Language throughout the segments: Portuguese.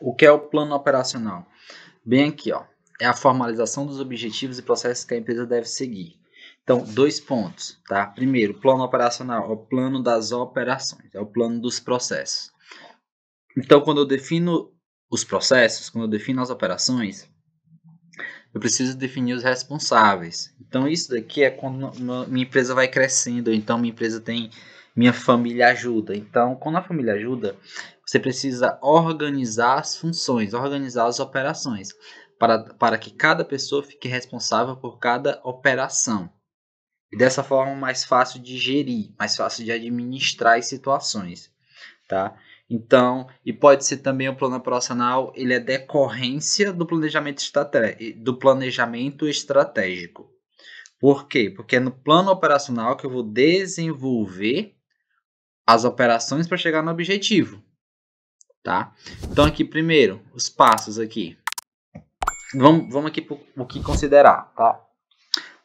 O que é o plano operacional? Bem aqui, ó, é a formalização dos objetivos e processos que a empresa deve seguir. Então, dois pontos, tá? Primeiro, plano operacional, é o plano das operações, é o plano dos processos. Então, quando eu defino os processos, quando eu defino as operações, eu preciso definir os responsáveis. Então, isso daqui é quando minha empresa vai crescendo, então minha empresa tem minha família ajuda. Então, quando a família ajuda, você precisa organizar as funções, organizar as operações, para, para que cada pessoa fique responsável por cada operação. E dessa forma, mais fácil de gerir, mais fácil de administrar as situações. Tá? Então, e pode ser também o plano operacional, ele é decorrência do planejamento, do planejamento estratégico. Por quê? Porque é no plano operacional que eu vou desenvolver as operações para chegar no objetivo tá? Então aqui primeiro, os passos aqui. Vamos, vamos aqui o que considerar, tá?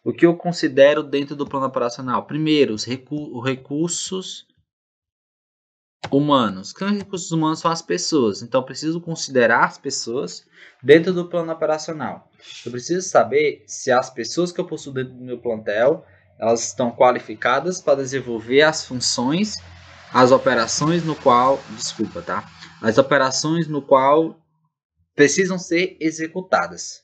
O que eu considero dentro do plano operacional? Primeiro, os recu recursos humanos. Quem os recursos humanos são as pessoas. Então, eu preciso considerar as pessoas dentro do plano operacional. Eu preciso saber se as pessoas que eu possuo dentro do meu plantel, elas estão qualificadas para desenvolver as funções, as operações no qual, desculpa, tá? as operações no qual precisam ser executadas.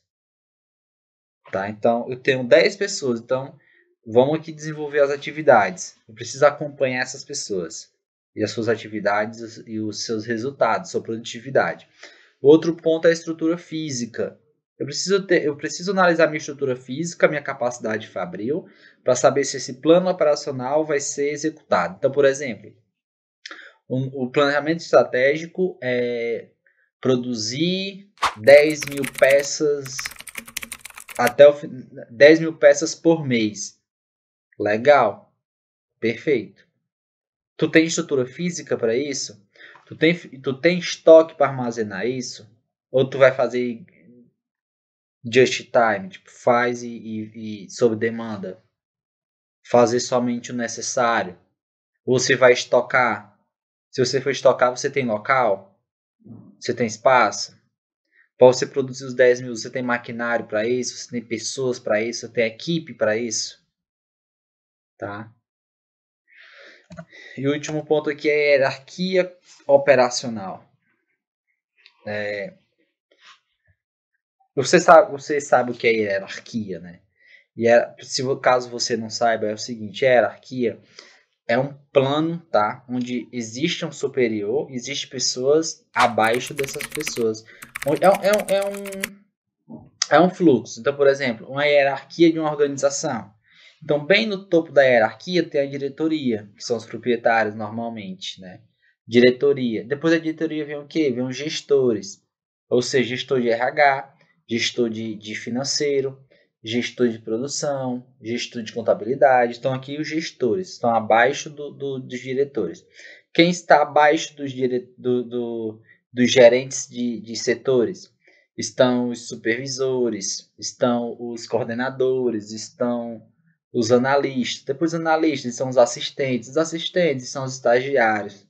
Tá? Então, eu tenho 10 pessoas, então vamos aqui desenvolver as atividades. Eu preciso acompanhar essas pessoas e as suas atividades e os seus resultados, sua produtividade. Outro ponto é a estrutura física. Eu preciso, ter, eu preciso analisar minha estrutura física, minha capacidade fabril, para saber se esse plano operacional vai ser executado. Então, por exemplo, o planejamento estratégico é produzir 10 mil peças até o 10 mil peças por mês. Legal. Perfeito. Tu tem estrutura física para isso? Tu tem, tu tem estoque para armazenar isso? Ou tu vai fazer just time? Tipo, faz e, e, e sob demanda. Fazer somente o necessário. Ou se vai estocar se você for estocar, você tem local? Você tem espaço? Para você produzir os 10 mil, você tem maquinário para isso? Você tem pessoas para isso? Você tem equipe para isso? Tá? E o último ponto aqui é a hierarquia operacional. É, você sabe, você sabe o que é hierarquia, né? E se caso você não saiba, é o seguinte: hierarquia é um plano, tá? Onde existe um superior, existe pessoas abaixo dessas pessoas. É, é, é, um, é um fluxo. Então, por exemplo, uma hierarquia de uma organização. Então, bem no topo da hierarquia tem a diretoria, que são os proprietários normalmente, né? Diretoria. Depois da diretoria vem o quê? Vem os gestores. Ou seja, gestor de RH, gestor de, de financeiro, gestor de produção, gestor de contabilidade. Estão aqui os gestores, estão abaixo do, do dos diretores. Quem está abaixo dos, dire, do, do, dos gerentes de, de setores? Estão os supervisores, estão os coordenadores, estão os analistas. Depois, os analistas são os assistentes, os assistentes são os estagiários.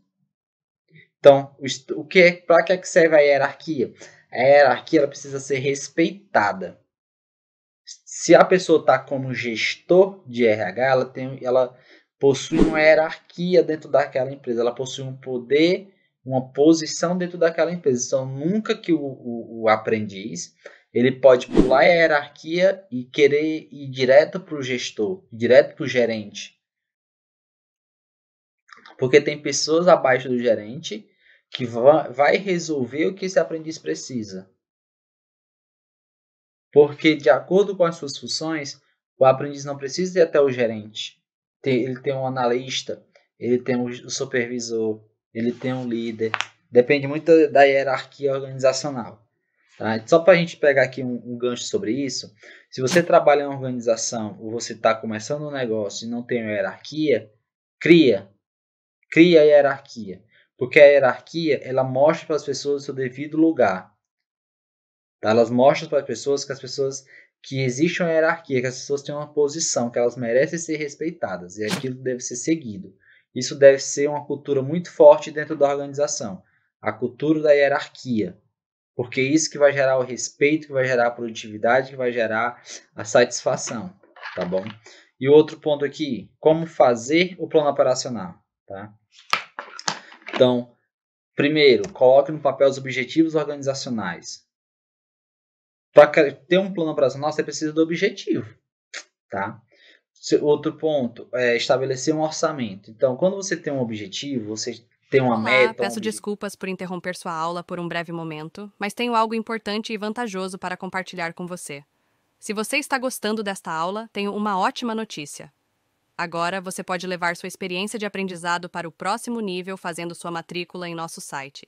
Então, o que é, para que, é que serve a hierarquia? A hierarquia ela precisa ser respeitada se a pessoa está como gestor de RH, ela, tem, ela possui uma hierarquia dentro daquela empresa, ela possui um poder, uma posição dentro daquela empresa. Então, nunca que o, o, o aprendiz ele pode pular a hierarquia e querer ir direto para o gestor, direto para o gerente. Porque tem pessoas abaixo do gerente que vai resolver o que esse aprendiz precisa porque de acordo com as suas funções, o aprendiz não precisa ir até o gerente. Ele tem um analista, ele tem o um supervisor, ele tem um líder. Depende muito da hierarquia organizacional. Tá? Só para a gente pegar aqui um, um, gancho sobre isso, se você trabalha em uma organização ou você está começando um negócio e não tem hierarquia, cria. Cria a hierarquia. Porque a hierarquia ela mostra para as pessoas o seu devido lugar. Tá? Elas mostram para as pessoas que as pessoas que existe uma hierarquia, que as pessoas têm uma posição, que elas merecem ser respeitadas e aquilo deve ser seguido. Isso deve ser uma cultura muito forte dentro da organização, a cultura da hierarquia, porque é isso que vai gerar o respeito, que vai gerar a produtividade, que vai gerar a satisfação, tá bom? E outro ponto aqui, como fazer o plano operacional, tá? Então, primeiro, coloque no papel os objetivos organizacionais. Para ter um plano operacional, você precisa do objetivo, tá? Outro ponto é estabelecer um orçamento. Então, quando você tem um objetivo, você tem uma Olá, meta. Peço um... desculpas por interromper sua aula por um breve momento, mas tenho algo importante e vantajoso para compartilhar com você. Se você está gostando desta aula, tenho uma ótima notícia. Agora você pode levar sua experiência de aprendizado para o próximo nível fazendo sua matrícula em nosso site.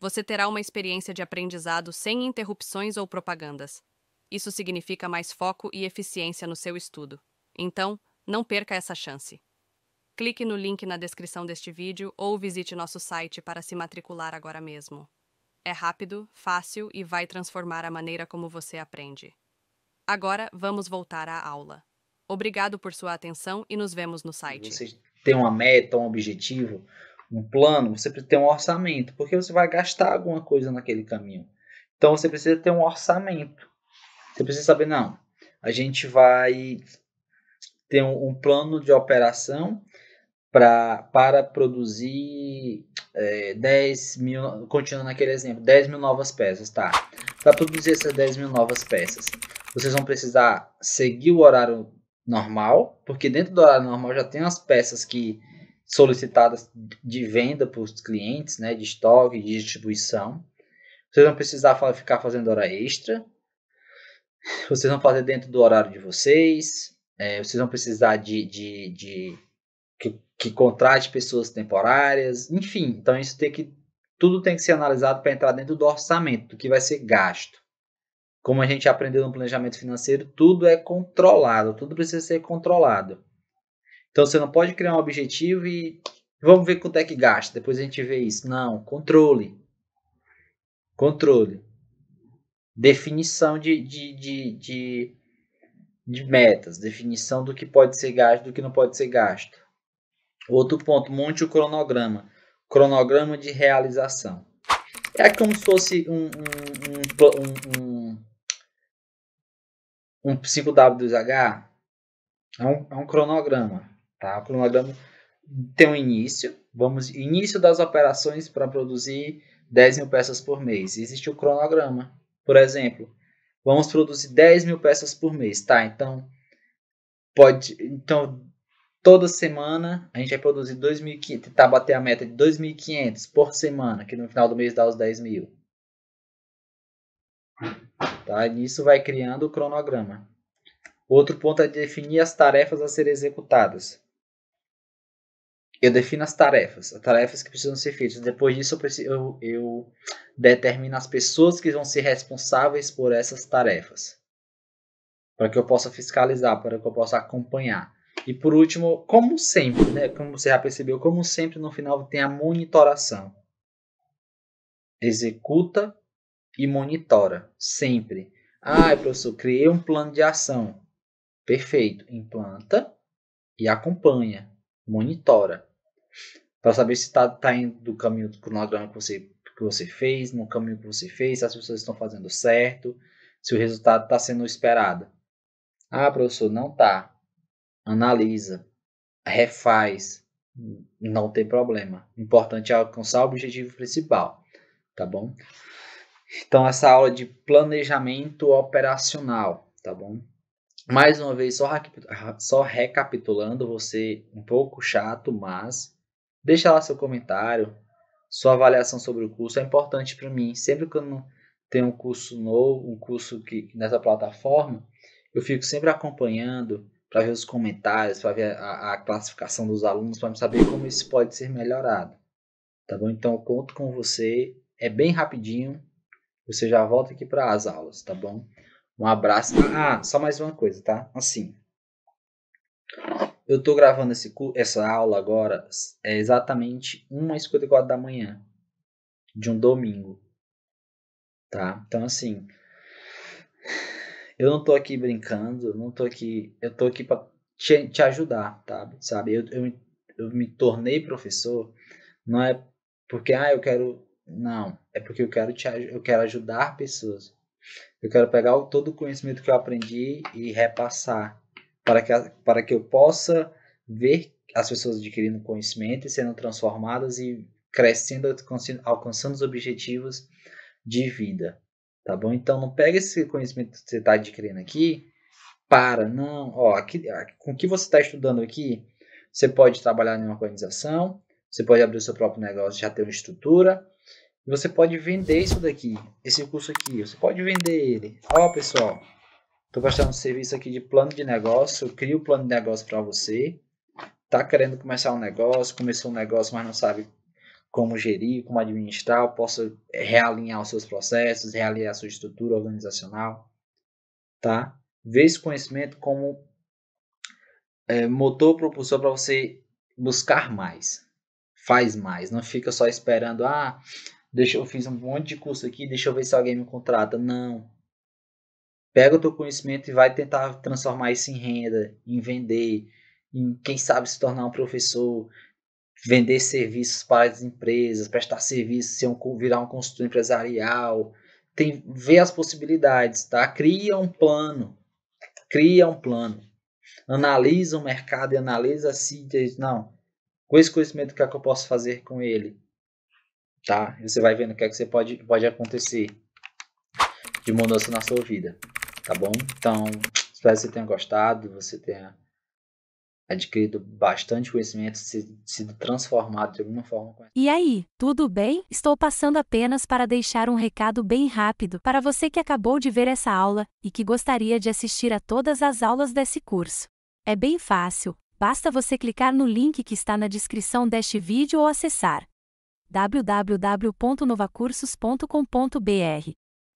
você terá uma experiência de aprendizado sem interrupções ou propagandas. Isso significa mais foco e eficiência no seu estudo. Então, não perca essa chance. Clique no link na descrição deste vídeo ou visite nosso site para se matricular agora mesmo. É rápido, fácil e vai transformar a maneira como você aprende. Agora, vamos voltar à aula. Obrigado por sua atenção e nos vemos no site. Você tem uma meta, um objetivo, um plano, você precisa ter um orçamento, porque você vai gastar alguma coisa naquele caminho. Então você precisa ter um orçamento. Você precisa saber, não, a gente vai ter um, um plano de operação pra, para produzir é, 10 mil, continuando naquele exemplo, 10 mil novas peças, tá? Para produzir essas 10 mil novas peças, vocês vão precisar seguir o horário normal, porque dentro do horário normal já tem as peças que solicitadas de venda para os clientes, né, de estoque, de distribuição. Vocês vão precisar ficar fazendo hora extra. Vocês vão fazer dentro do horário de vocês. É, vocês vão precisar de, de, de que, que contrate pessoas temporárias. Enfim, então isso tem que tudo tem que ser analisado para entrar dentro do orçamento, do que vai ser gasto. Como a gente aprendeu no planejamento financeiro, tudo é controlado, tudo precisa ser controlado. Então você não pode criar um objetivo e vamos ver quanto é que gasta, depois a gente vê isso. Não, controle. Controle. Definição de, de, de, de, de metas, definição do que pode ser gasto do que não pode ser gasto. Outro ponto, monte o cronograma. Cronograma de realização. É como se fosse um, um, um, um, um 5W2H. É um, é um cronograma. Tá? O cronograma tem um início, vamos início das operações para produzir 10 mil peças por mês. Existe o cronograma. Por exemplo, vamos produzir 10 mil peças por mês, tá? Então, pode, então toda semana a gente vai produzir 2.500, tentar bater a meta de 2.500 por semana, que no final do mês dá os 10 mil. Tá? E isso vai criando o cronograma. Outro ponto é definir as tarefas a serem executadas. Eu defino as tarefas, as tarefas que precisam ser feitas. Depois disso, eu, preciso, eu, eu determino as pessoas que vão ser responsáveis por essas tarefas, para que eu possa fiscalizar, para que eu possa acompanhar. E por último, como sempre, né, como você já percebeu, como sempre no final tem a monitoração. Executa e monitora, sempre. Ah, professor, criei um plano de ação. Perfeito. Implanta e acompanha, monitora para saber se está tá indo do caminho do cronograma que você, que você fez, no caminho que você fez, se as pessoas estão fazendo certo, se o resultado está sendo esperado. Ah, professor, não tá. Analisa, refaz, não tem problema. O importante é alcançar o objetivo principal, tá bom? Então essa aula é de planejamento operacional, tá bom? Mais uma vez, só, só recapitulando, você um pouco chato, mas Deixa lá seu comentário, sua avaliação sobre o curso é importante para mim. Sempre que eu tenho um curso novo, um curso que nessa plataforma, eu fico sempre acompanhando para ver os comentários, para ver a, a, classificação dos alunos, para saber como isso pode ser melhorado. Tá bom? Então eu conto com você. É bem rapidinho. Você já volta aqui para as aulas, tá bom? Um abraço. Ah, só mais uma coisa, tá? Assim. Eu estou gravando esse, essa aula agora, é exatamente 1h54 da manhã, de um domingo. Tá? Então, assim, eu não estou aqui brincando, não estou aqui, eu estou aqui para te, te, ajudar, tá? sabe? Eu, eu, eu me tornei professor, não é porque, ah, eu quero, não, é porque eu quero, te, eu quero ajudar pessoas. Eu quero pegar todo o conhecimento que eu aprendi e repassar para que, para que eu possa ver as pessoas adquirindo conhecimento e sendo transformadas e crescendo, alcançando os objetivos de vida. Tá bom? Então não pega esse conhecimento que você está adquirindo aqui, para, não, ó, aqui, com o que você está estudando aqui, você pode trabalhar em uma organização, você pode abrir o seu próprio negócio, já ter uma estrutura, e você pode vender isso daqui, esse curso aqui, você pode vender ele. Ó, pessoal, Estou prestando um serviço aqui de plano de negócio, eu crio o um plano de negócio para você. Está querendo começar um negócio, começou um negócio, mas não sabe como gerir, como administrar, eu posso é, realinhar os seus processos, realinhar a sua estrutura organizacional, tá? Vê esse conhecimento como é, motor propulsor para você buscar mais, faz mais, não fica só esperando, ah, deixa eu fiz um monte de curso aqui, deixa eu ver se alguém me contrata, não pega o teu conhecimento e vai tentar transformar isso em renda, em vender, em quem sabe se tornar um professor, vender serviços para as empresas, prestar serviços, ser um, virar um consultor empresarial, tem ver as possibilidades, tá? Cria um plano, cria um plano, analisa o mercado e analisa se diz, não, com esse conhecimento o que é que eu posso fazer com ele, tá? E você vai vendo o que é que você pode pode acontecer de mudança na sua vida tá bom? Então, espero que você tenha gostado, você tenha adquirido bastante conhecimento, sido transformado de alguma forma. E aí, tudo bem? Estou passando apenas para deixar um recado bem rápido para você que acabou de ver essa aula e que gostaria de assistir a todas as aulas desse curso. É bem fácil, basta você clicar no link que está na descrição deste vídeo ou acessar www.novacursos.com.br